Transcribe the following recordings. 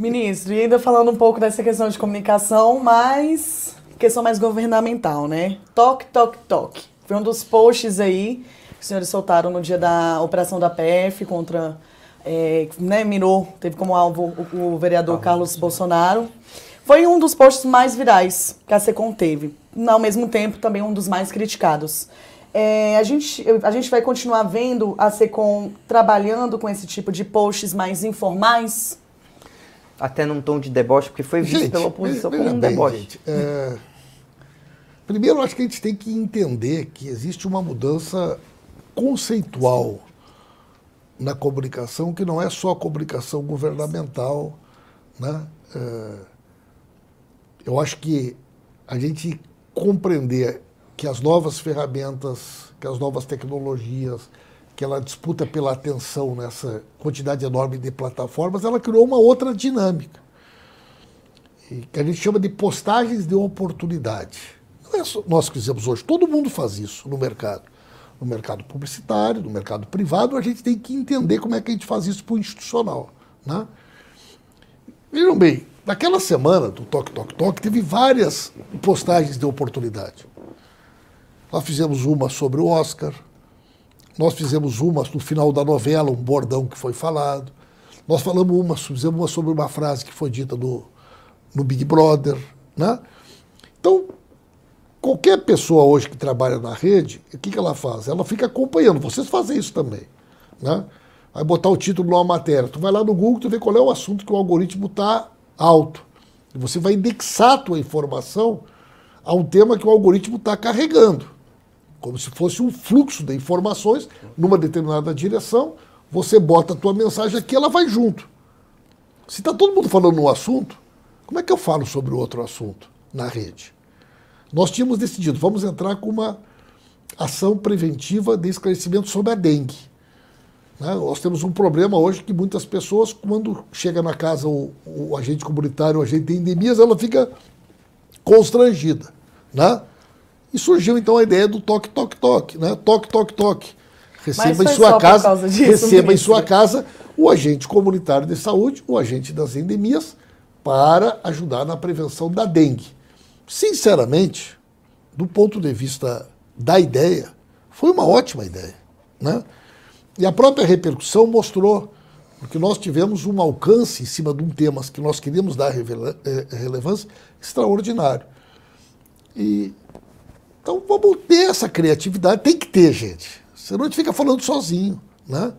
Ministro, e ainda falando um pouco dessa questão de comunicação, mas questão mais governamental, né? Toque, toque, toque. Foi um dos posts aí que os senhores soltaram no dia da operação da PF contra. É, né, mirou, teve como alvo o, o vereador ah, Carlos sim. Bolsonaro. Foi um dos posts mais virais que a SECOM teve. Ao mesmo tempo, também um dos mais criticados. É, a, gente, a gente vai continuar vendo a SECOM trabalhando com esse tipo de posts mais informais, até num tom de deboche, porque foi visto gente, pela oposição como um bem, deboche. Gente, é... Primeiro, acho que a gente tem que entender que existe uma mudança conceitual na comunicação, que não é só a comunicação governamental. Né? É... Eu acho que a gente compreender que as novas ferramentas, que as novas tecnologias, que ela disputa pela atenção nessa quantidade enorme de plataformas, ela criou uma outra dinâmica, que a gente chama de postagens de oportunidade. Não é só nós que fizemos hoje, todo mundo faz isso no mercado. No mercado publicitário, no mercado privado, a gente tem que entender como é que a gente faz isso para o institucional. Né? Vejam bem, naquela semana do Toc Toc Toc, teve várias postagens de oportunidade. Nós fizemos uma sobre o Oscar, nós fizemos uma no final da novela, um bordão que foi falado. Nós falamos uma, fizemos uma sobre uma frase que foi dita no, no Big Brother. Né? Então, qualquer pessoa hoje que trabalha na rede, o que, que ela faz? Ela fica acompanhando. Vocês fazem isso também. Né? Vai botar o título numa matéria. Tu vai lá no Google, tu vê qual é o assunto que o algoritmo está alto. E você vai indexar a tua informação a um tema que o algoritmo está carregando como se fosse um fluxo de informações numa determinada direção. Você bota a tua mensagem aqui, ela vai junto. Se está todo mundo falando um assunto, como é que eu falo sobre outro assunto na rede? Nós tínhamos decidido, vamos entrar com uma ação preventiva de esclarecimento sobre a dengue. Né? Nós temos um problema hoje que muitas pessoas, quando chega na casa o, o agente comunitário, o agente de endemias, ela fica constrangida. Né? E surgiu então a ideia do toque, toque, toque, né? Toque, toque, toque. Receba em sua casa, disso, receba em sua casa o agente comunitário de saúde, o agente das endemias, para ajudar na prevenção da dengue. Sinceramente, do ponto de vista da ideia, foi uma ótima ideia, né? E a própria repercussão mostrou, porque nós tivemos um alcance em cima de um tema que nós queríamos dar eh, relevância extraordinário. E então vamos ter essa criatividade, tem que ter, gente. Senão a gente fica falando sozinho, né?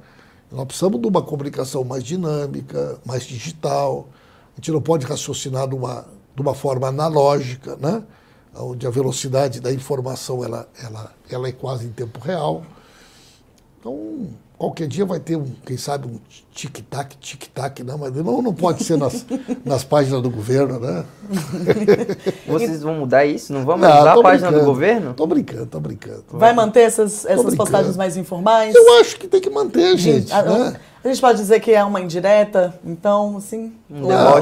Nós precisamos de uma comunicação mais dinâmica, mais digital. A gente não pode raciocinar de uma, de uma forma analógica, né? onde a velocidade da informação ela, ela, ela é quase em tempo real. Então, qualquer dia vai ter, um, quem sabe, um tic-tac, tic-tac, não, né? mas não, não pode ser nas, nas páginas do governo, né? Vocês vão mudar isso? Não vão mudar a página do governo? Tô brincando, tô brincando. Vai manter essas, essas postagens mais informais? Eu acho que tem que manter, gente. gente ah, a, né? a, gente pode dizer que é uma indireta, então, assim, um Não, não,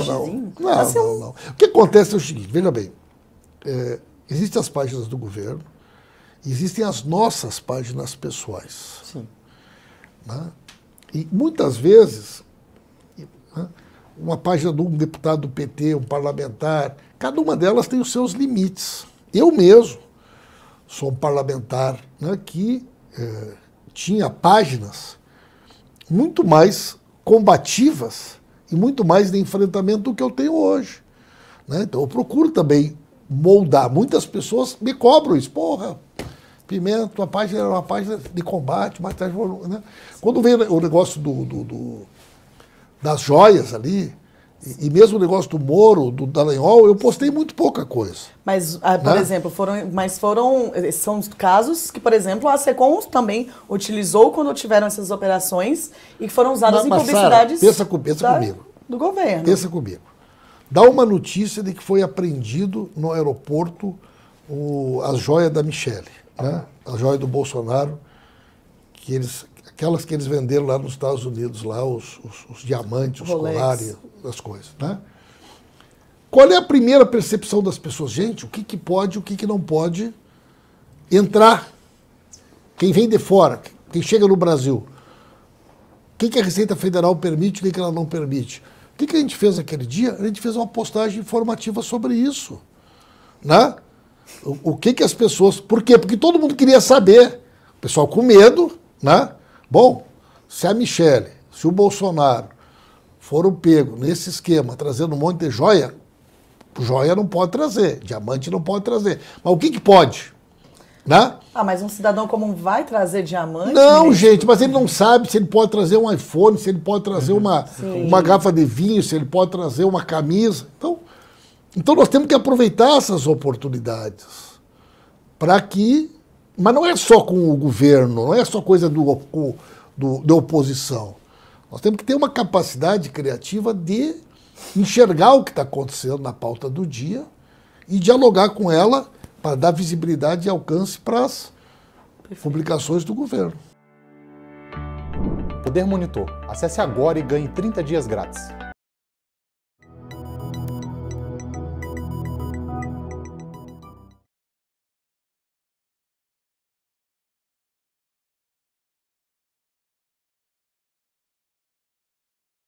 assim, é não, não, O que acontece é o seguinte, veja bem, é, existem as páginas do governo, existem as nossas páginas pessoais. Sim. Né? E muitas vezes, né, uma página de um deputado do PT, um parlamentar, cada uma delas tem os seus limites. Eu mesmo sou um parlamentar né, que eh, tinha páginas muito mais combativas e muito mais de enfrentamento do que eu tenho hoje. Né? Então eu procuro também moldar. Muitas pessoas me cobram isso. Porra, Pimenta, uma página era uma página de combate, mas né? Quando veio o negócio do, do, do das joias ali, e, e, mesmo o negócio do Moro, do Dallagnol, eu postei muito pouca coisa. Mas, ah, por né? exemplo, foram. Mas foram. São casos que, por exemplo, a SECOM também utilizou quando tiveram essas operações e que foram usadas mas, em publicidades. Sarah, pensa, com, pensa da, comigo. Do governo. Pensa comigo. Dá uma notícia de que foi apreendido no aeroporto o, a joia da Michelle né, a joia do Bolsonaro, que eles, aquelas que eles venderam lá nos Estados Unidos, lá os, os, os diamantes, os colares, as coisas. Né? Qual é a primeira percepção das pessoas? Gente, o que, que pode o que, que não pode entrar? Quem vem de fora, quem chega no Brasil, o que, que a Receita Federal permite, o que, que ela não permite? O que, que a gente fez aquele dia? A gente fez uma postagem informativa sobre isso. Né? o, que que as pessoas. Por quê? Porque todo mundo queria saber. O pessoal com medo, né? Bom, se a Michelle, se o Bolsonaro foram pegos nesse esquema, trazendo um monte de joia, joia não pode trazer, diamante não pode trazer. Mas o que, que pode? Né? Ah, mas um cidadão comum vai trazer diamante? Não, mesmo? gente, mas ele não sabe se ele pode trazer um iPhone, se ele pode trazer uhum. uma, uma garrafa de vinho, se ele pode trazer uma camisa. Então, então nós temos que aproveitar essas oportunidades para que. Mas não é só com o governo, não é só coisa do, do, da oposição. Nós temos que ter uma capacidade criativa de enxergar o que está acontecendo na pauta do dia e dialogar com ela para dar visibilidade e alcance para as publicações do governo. Poder Monitor. Acesse agora e ganhe 30 dias grátis.